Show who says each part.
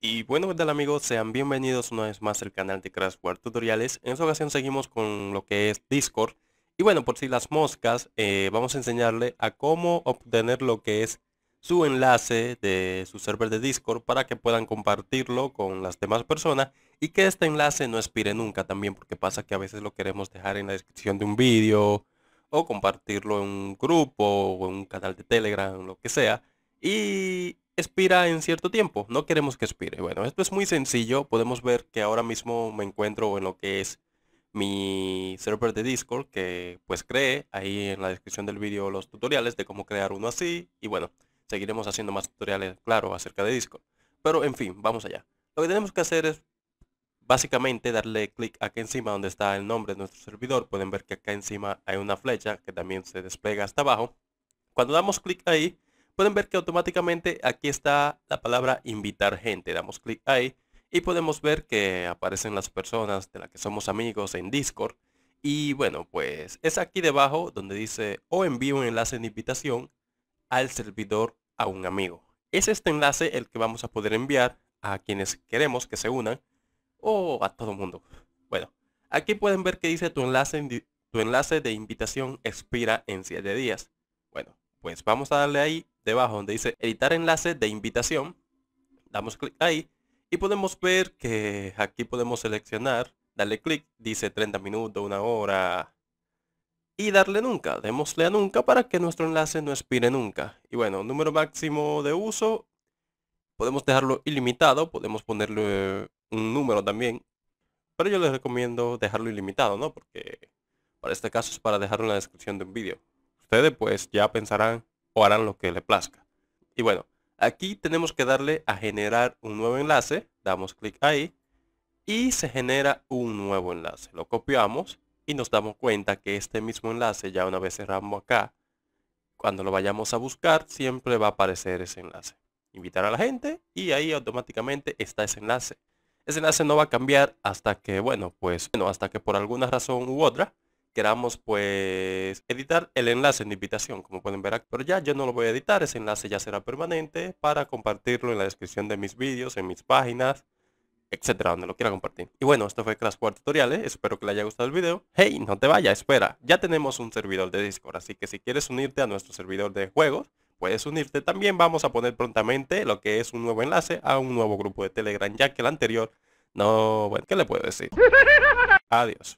Speaker 1: Y bueno, ¿qué tal amigos? Sean bienvenidos una vez más al canal de Crash War Tutoriales. En esta ocasión seguimos con lo que es Discord. Y bueno, por si las moscas, eh, vamos a enseñarle a cómo obtener lo que es su enlace de su server de Discord para que puedan compartirlo con las demás personas y que este enlace no expire nunca también porque pasa que a veces lo queremos dejar en la descripción de un vídeo o compartirlo en un grupo o en un canal de Telegram, lo que sea. Y expira en cierto tiempo, no queremos que expire. Bueno, esto es muy sencillo, podemos ver que ahora mismo me encuentro en lo que es mi server de Discord, que pues cree ahí en la descripción del vídeo los tutoriales de cómo crear uno así, y bueno, seguiremos haciendo más tutoriales, claro, acerca de Discord. Pero en fin, vamos allá. Lo que tenemos que hacer es básicamente darle clic aquí encima donde está el nombre de nuestro servidor. Pueden ver que acá encima hay una flecha que también se despliega hasta abajo. Cuando damos clic ahí, pueden ver que automáticamente aquí está la palabra invitar gente. Damos clic ahí y podemos ver que aparecen las personas de las que somos amigos en Discord. Y bueno, pues es aquí debajo donde dice o envío un enlace de invitación al servidor a un amigo. Es este enlace el que vamos a poder enviar a quienes queremos que se unan o a todo mundo. Bueno, aquí pueden ver que dice tu enlace, tu enlace de invitación expira en 7 días. Bueno, pues vamos a darle ahí debajo donde dice editar enlace de invitación. Damos clic ahí y podemos ver que aquí podemos seleccionar, darle clic, dice 30 minutos, una hora y darle nunca. Démosle a nunca para que nuestro enlace no expire nunca. Y bueno, número máximo de uso, podemos dejarlo ilimitado, podemos ponerle un número también. Pero yo les recomiendo dejarlo ilimitado, ¿no? Porque para este caso es para dejarlo en la descripción de un vídeo. Ustedes pues ya pensarán harán lo que le plazca. Y bueno, aquí tenemos que darle a generar un nuevo enlace, damos clic ahí y se genera un nuevo enlace. Lo copiamos y nos damos cuenta que este mismo enlace, ya una vez cerramos acá, cuando lo vayamos a buscar siempre va a aparecer ese enlace. Invitar a la gente y ahí automáticamente está ese enlace. Ese enlace no va a cambiar hasta que, bueno, pues, no hasta que por alguna razón u otra queramos pues editar el enlace en invitación, como pueden ver Pero ya yo no lo voy a editar, ese enlace ya será permanente para compartirlo en la descripción de mis vídeos, en mis páginas, etcétera, donde lo quiera compartir. Y bueno, esto fue Crash 4 Tutoriales, ¿eh? espero que le haya gustado el video. Hey, no te vayas, espera, ya tenemos un servidor de Discord, así que si quieres unirte a nuestro servidor de juegos, puedes unirte. También vamos a poner prontamente lo que es un nuevo enlace a un nuevo grupo de Telegram, ya que el anterior, no, bueno, ¿qué le puedo decir? Adiós.